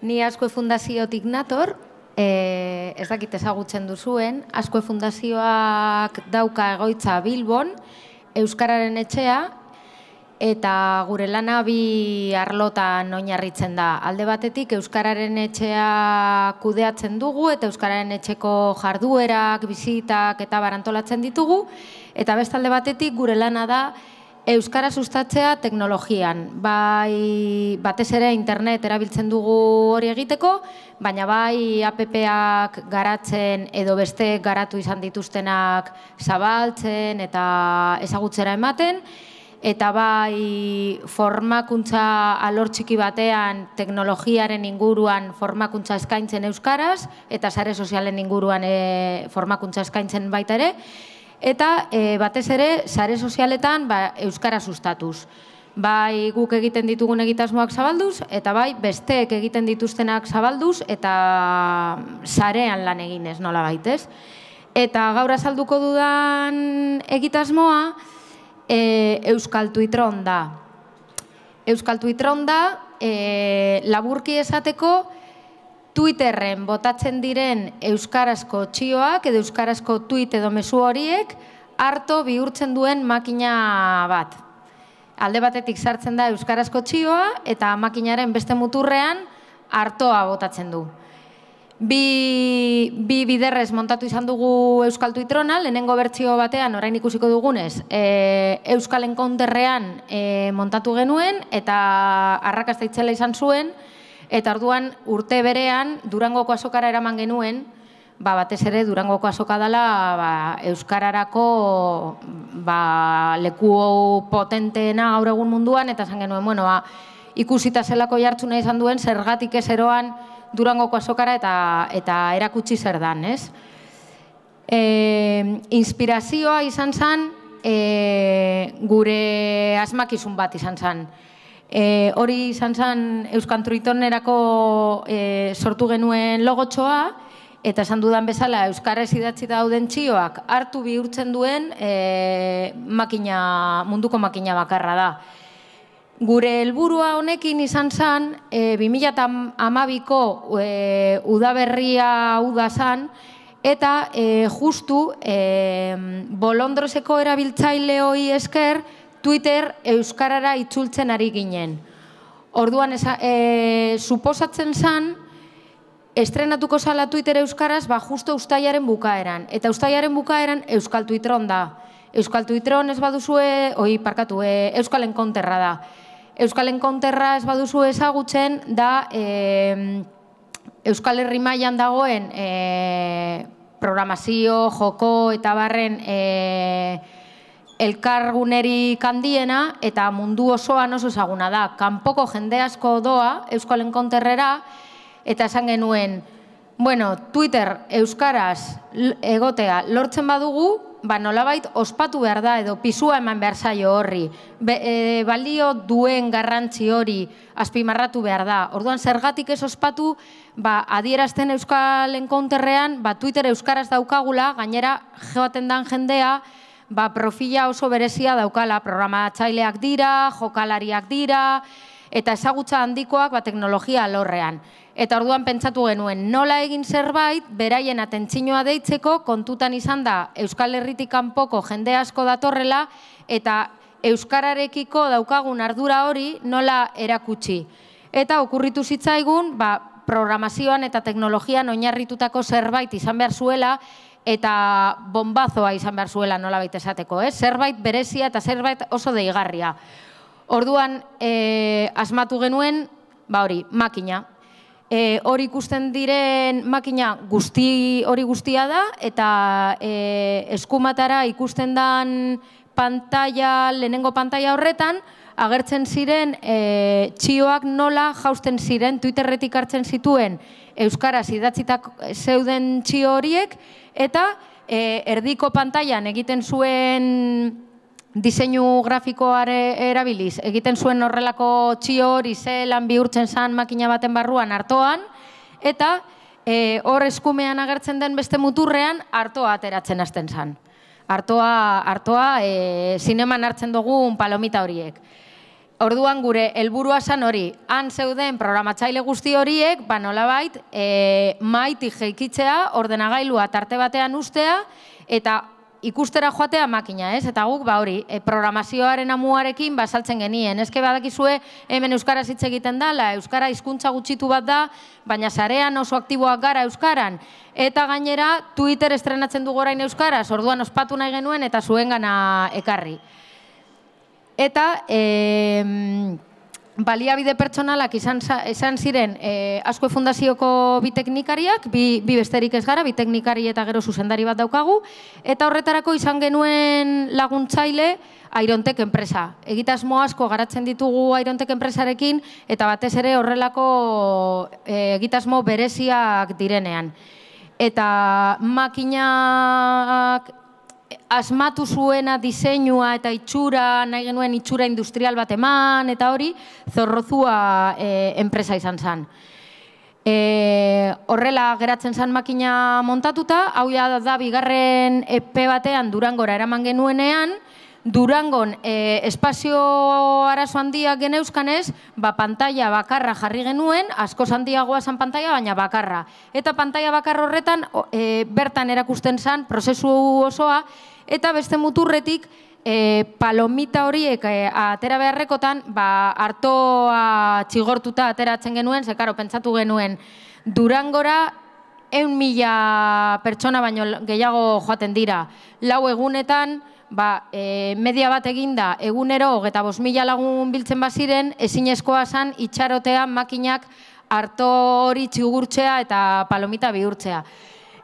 ni asko fundaziotik nator, e, ez dakit ezagutzen duzuen, asko fundazioak dauka egoitza Bilbon, Euskararen etxea, eta gure lana bi arlotan oinarritzen da. Alde batetik, Euskararen etxea kudeatzen dugu, eta Euskararen etxeko jarduerak, bizitak eta barantolatzen ditugu, eta bestalde batetik, gure lana da, Euskara sustatzea teknologian, bai batez ere internet erabiltzen dugu hori egiteko, baina bai app garatzen edo beste garatu izan dituztenak zabaltzen eta ezagutzera ematen, eta bai formakuntza alor txiki batean teknologiaren inguruan formakuntza eskaintzen euskaraz eta sare sozialen inguruan eh, formakuntza eskaintzen baita ere eta eh, batez ere sare sozialetan ba, euskara sustatuz. Bai guk egiten ditugun egitasmoak zabalduz eta bai besteek egiten dituztenak zabalduz eta sarean lan egin nola baitez. Eta gaur azalduko dudan egitasmoa e, Euskal Tuitron da. Euskal Tuitron da e, laburki esateko Twitterren botatzen diren euskarazko txioak edo euskarazko tweet edo mezu horiek harto bihurtzen duen makina bat. Alde batetik sartzen da euskarazko txioa eta makinaren beste muturrean hartoa botatzen du. Bi, bi biderrez montatu izan dugu Euskal Tuitrona, lehenengo bertsio batean orain ikusiko dugunez, e, Euskal Enkonterrean e, montatu genuen eta arrakastaitzela izan zuen, Eta orduan urte berean Durangoko azokara eraman genuen, ba, batez ere Durangoko azoka dela ba, Euskararako ba, leku hau potenteena gaur egun munduan, eta zen genuen, bueno, ba, ikusita zelako jartzu nahi izan duen, zergatik ez eroan Durangoko azokara eta, eta erakutsi zer dan, ez? E, inspirazioa izan zen, e, gure asmakizun bat izan zen. E, hori izan zen Euskan Truitonerako eh, sortu genuen logotxoa, eta esan dudan bezala Euskarra esidatzi dauden txioak hartu bihurtzen duen e, makina, munduko makina bakarra da. Gure helburua honekin izan zen, e, 2000 amabiko e, udaberria uda zen, eta e, justu e, bolondrozeko erabiltzaile hoi esker, Twitter euskarara itzultzen ari ginen. Orduan esa, e, suposatzen san estrenatuko sala Twitter euskaraz ba justo ustailaren bukaeran eta ustaiaren bukaeran euskal Twitter da. Euskal Twitter ez baduzue oi, parkatu e, euskalen konterra da. Euskalen konterra ez baduzue ezagutzen da e, Euskal Herri mailan dagoen e, programazio, joko eta barren eh elkarguneri kandiena eta mundu osoan oso ezaguna da. Kanpoko jende asko doa Euskal Enkonterrera eta esan genuen, bueno, Twitter Euskaraz egotea lortzen badugu, ba nolabait ospatu behar da edo pisua eman behar zaio horri. Be, e, balio duen garrantzi hori azpimarratu behar da. Orduan zergatik ez ospatu, ba adierazten Euskal Enkonterrean, ba Twitter Euskaraz daukagula, gainera joaten dan jendea, ba, profila oso berezia daukala, programatzaileak dira, jokalariak dira, eta ezagutza handikoak ba, teknologia lorrean. Eta orduan pentsatu genuen, nola egin zerbait, beraien atentzinoa deitzeko, kontutan izan da Euskal Herritik kanpoko jende asko datorrela, eta Euskararekiko daukagun ardura hori nola erakutsi. Eta okurritu zitzaigun, ba, programazioan eta teknologian oinarritutako zerbait izan behar zuela, eta bombazoa izan behar zuela nola baita esateko, eh? zerbait berezia eta zerbait oso deigarria. Orduan, e, asmatu genuen, ba hori, makina. E, hori ikusten diren makina guzti, hori guztia da, eta e, eskumatara ikusten dan pantalla, lehenengo pantalla horretan, agertzen ziren e, txioak nola jausten ziren Twitterretik hartzen zituen euskaraz idatzitak e, zeuden txio horiek eta e, erdiko pantailan egiten zuen diseinu grafikoare erabiliz egiten zuen horrelako txio hori zelan bihurtzen zan makina baten barruan hartoan eta e, hor eskumean agertzen den beste muturrean hartoa ateratzen hasten san Artoa, artoa e, zineman hartzen dugu palomita horiek. Orduan gure helburua san hori, han zeuden programatzaile guzti horiek, ba nolabait, e, maiti jeikitzea, ordenagailua tarte batean ustea, eta ikustera joatea makina, ez? Eta guk, ba hori, e, programazioaren amuarekin basaltzen genien. Ezke badakizue, hemen Euskara hitz egiten da, Euskara hizkuntza gutxitu bat da, baina sarean oso aktiboak gara Euskaran. Eta gainera, Twitter estrenatzen du Euskaraz, Euskara, orduan ospatu nahi genuen eta zuen ekarri eta e, baliabide pertsonalak izan, izan ziren e, asko fundazioko bi teknikariak, bi, bi besterik ez gara, bi eta gero zuzendari bat daukagu, eta horretarako izan genuen laguntzaile Airontek enpresa. Egitasmo asko garatzen ditugu Airontek enpresarekin, eta batez ere horrelako e, egitasmo bereziak direnean. Eta makinak asmatu zuena diseinua eta itxura, nahi genuen itxura industrial bat eman, eta hori, zorrozua eh, enpresa izan zen. E, horrela geratzen zen makina montatuta, hau ja da, da bigarren epe batean durangora eraman genuenean, Durangon eh, espazio arazo handia geneuzkanez, ez, ba, pantalla bakarra jarri genuen, asko handiagoa goazan pantalla, baina bakarra. Eta pantalla bakar horretan, eh, bertan erakusten zan, prozesu osoa, eta beste muturretik, eh, palomita horiek atera beharrekotan, ba, hartoa txigortuta ateratzen genuen, zekaro, pentsatu genuen, Durangora, eun mila pertsona baino gehiago joaten dira. Lau egunetan, ba, e, media bat eginda egunero eta bost mila lagun biltzen baziren, ezinezkoa zan itxarotea makinak harto txigurtzea eta palomita bihurtzea.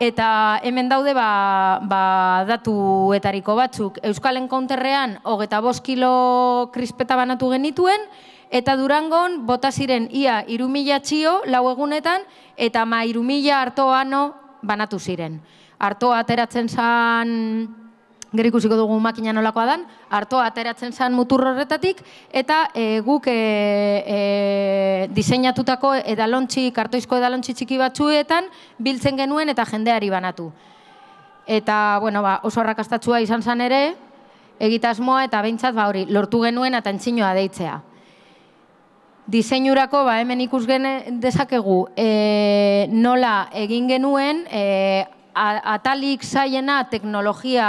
Eta hemen daude ba, ba datuetariko batzuk. Euskalen konterrean hogeta bost kilo krispeta banatu genituen, eta Durangon bota ziren ia 3000 txio lau egunetan, eta ma irumila hartoano banatu ziren. Artoa ateratzen zan... San gero ikusiko dugu makina nolakoa dan, hartoa ateratzen zen mutur horretatik, eta e, guk e, e, diseinatutako edalontzi, kartoizko edalontzi txiki batzuetan, biltzen genuen eta jendeari banatu. Eta, bueno, ba, oso arrakastatua izan zen ere, egitasmoa eta behintzat, ba, hori, lortu genuen eta entzinoa deitzea. Diseinurako ba, hemen ikus dezakegu e, nola egin genuen e, atalik zaiena teknologia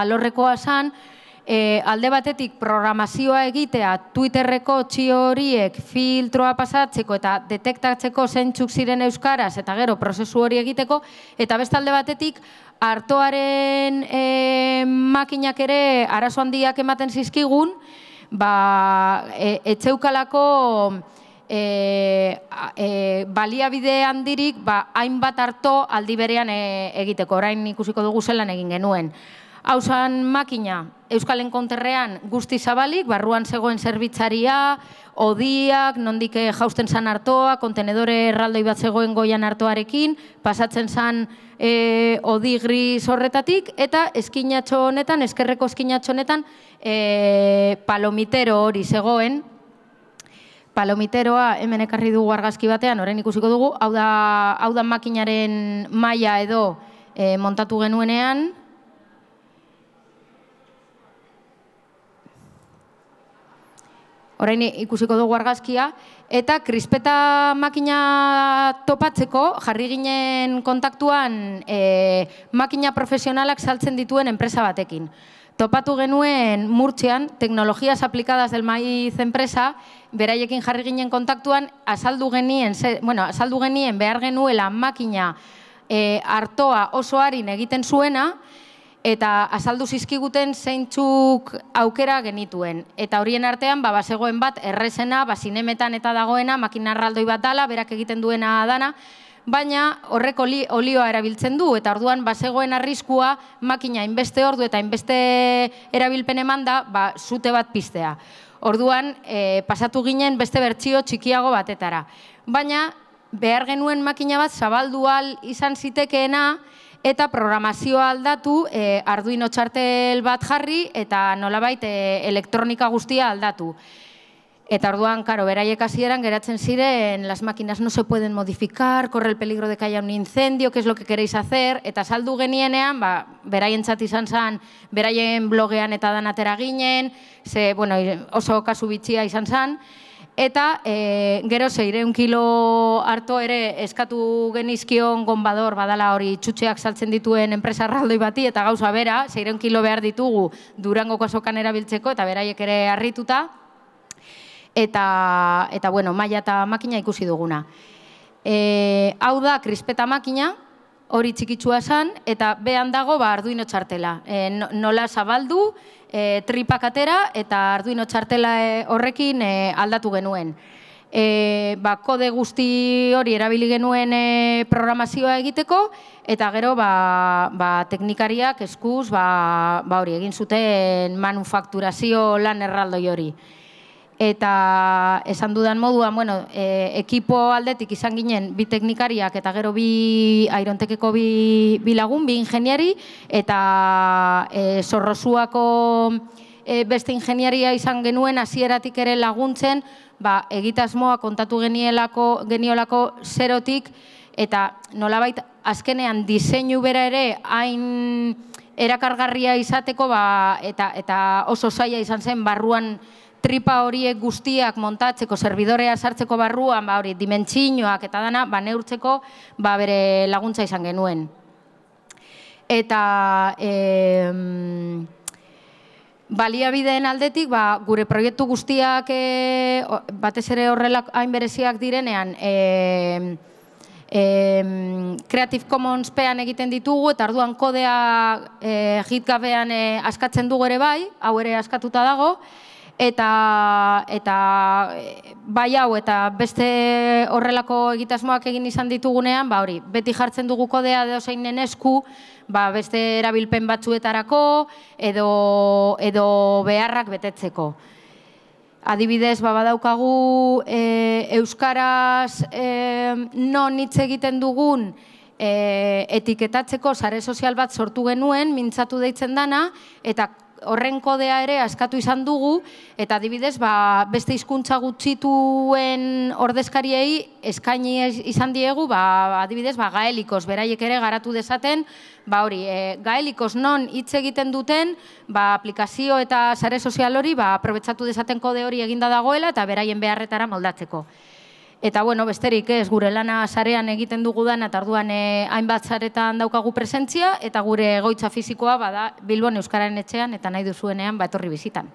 alorrekoa zan, e, alde batetik programazioa egitea Twitterreko txio horiek filtroa pasatzeko eta detektatzeko zentsuk ziren euskaraz eta gero prozesu hori egiteko, eta beste alde batetik hartoaren e, makinak ere arazoan handiak ematen zizkigun, ba, e, etxeukalako e, e, baliabide handirik ba, hainbat harto aldi berean eh, egiteko, orain ikusiko dugu zelan egin genuen. Hauzan makina, Euskal Enkonterrean guzti zabalik, barruan zegoen zerbitzaria, odiak, nondik jausten zan hartoa, kontenedore erraldoi bat zegoen goian hartoarekin, pasatzen zan e, odi horretatik, eta eskinatxo honetan, eskerreko eskinatxo honetan, palomitero hori zegoen, palomiteroa hemen ekarri dugu argazki batean, orain ikusiko dugu, hau da, hau da makinaren maila edo e, montatu genuenean. Orain ikusiko dugu argazkia, eta krispeta makina topatzeko jarri ginen kontaktuan e, makina profesionalak saltzen dituen enpresa batekin topatu genuen murtzean teknologias aplikadas del maiz enpresa, beraiekin jarri ginen kontaktuan, azaldu genien, bueno, azaldu genien behar genuela makina e, hartoa oso harin egiten zuena, eta azaldu zizkiguten zeintzuk aukera genituen. Eta horien artean, ba, basegoen bat, errezena, ba, eta dagoena, makina arraldoi bat dala, berak egiten duena dana, baina horrek olioa erabiltzen du, eta orduan basegoen arriskua makina inbeste ordu eta inbeste erabilpen eman da, ba, zute bat piztea. Orduan, eh, pasatu ginen beste bertsio txikiago batetara. Baina, behar genuen makina bat zabaldual izan zitekeena, eta programazioa aldatu, eh, arduino txartel bat jarri, eta nolabait eh, elektronika guztia aldatu. Eta orduan, karo, beraiek hasieran geratzen ziren, las máquinas no se pueden modificar, corre el peligro de que haya un incendio, que es lo que queréis hacer, eta saldu genienean, ba, beraien txat izan zan, beraien blogean eta danatera ginen, ze, bueno, oso kasu bitxia izan zan, eta e, gero zeire un kilo harto ere eskatu genizkion gombador badala hori txutxeak saltzen dituen enpresa arraldoi bati eta gauza bera zeire un kilo behar ditugu durangoko kasokan erabiltzeko eta beraiek ere harrituta eta, eta bueno, maia eta makina ikusi duguna. E, hau da, krispeta makina, hori txikitsua esan, eta behan dago ba, arduino txartela. E, nola zabaldu, e, tripak atera, eta arduino txartela e, horrekin e, aldatu genuen. E, ba, kode guzti hori erabili genuen e, programazioa egiteko, eta gero ba, ba, teknikariak eskuz ba, ba, hori egin zuten manufakturazio lan erraldoi hori eta esan dudan moduan, bueno, e, ekipo aldetik izan ginen bi teknikariak eta gero bi airontekeko bi, bi lagun, bi ingeniari, eta e, zorrozuako e, beste ingeniaria izan genuen hasieratik ere laguntzen, ba, egitasmoa kontatu genielako, geniolako zerotik, eta nolabait azkenean diseinu bera ere hain erakargarria izateko ba, eta, eta oso zaila izan zen barruan tripa horiek guztiak montatzeko, servidorea sartzeko barruan, ba, hori, dimentsinoak eta dana, ba, neurtzeko, ba, bere laguntza izan genuen. Eta, e, baliabideen aldetik, ba, gure proiektu guztiak, e, batez ere horrelak hainbereziak direnean, e, e, Creative Commons pean egiten ditugu, eta arduan kodea e, hitgabean e, askatzen dugu ere bai, hau ere askatuta dago, eta eta eh, bai hau eta beste horrelako egitasmoak egin izan ditugunean, ba hori, beti jartzen dugu kodea edo zeinen esku, ba beste erabilpen batzuetarako edo, edo beharrak betetzeko. Adibidez, ba badaukagu eh, euskaraz e, non hitz egiten dugun etiketatzeko sare sozial bat sortu genuen, mintzatu deitzen dana eta horren kodea ere askatu izan dugu, eta dibidez, ba, beste hizkuntza gutxituen ordezkariei eskaini izan diegu, ba, adibidez, ba, gaelikos, beraiek ere garatu dezaten, ba, hori, e, gaelikos non hitz egiten duten, ba, aplikazio eta sare sozial hori, ba, aprobetsatu dezaten kode hori eginda dagoela, eta beraien beharretara moldatzeko. Eta, bueno, besterik ez, gure lana sarean egiten dugu dan, eta arduan eh, hainbat zaretan daukagu presentzia, eta gure goitza fizikoa bada Bilbon Euskararen etxean, eta nahi duzuenean bat horri bizitan.